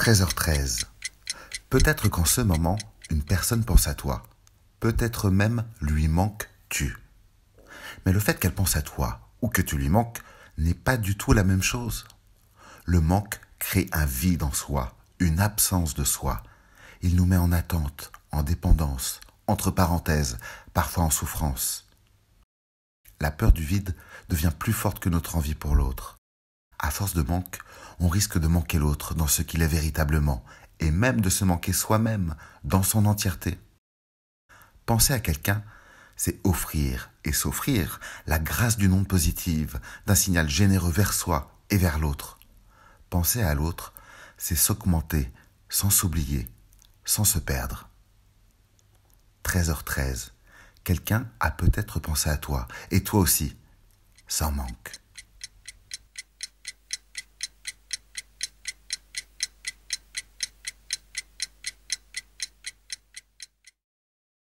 13h13. Peut-être qu'en ce moment, une personne pense à toi. Peut-être même lui manques-tu. Mais le fait qu'elle pense à toi ou que tu lui manques n'est pas du tout la même chose. Le manque crée un vide en soi, une absence de soi. Il nous met en attente, en dépendance, entre parenthèses, parfois en souffrance. La peur du vide devient plus forte que notre envie pour l'autre. À force de manque, on risque de manquer l'autre dans ce qu'il est véritablement, et même de se manquer soi-même dans son entièreté. Penser à quelqu'un, c'est offrir et s'offrir la grâce d'une onde positive, d'un signal généreux vers soi et vers l'autre. Penser à l'autre, c'est s'augmenter sans s'oublier, sans se perdre. 13h13. Quelqu'un a peut-être pensé à toi, et toi aussi. Sans manque.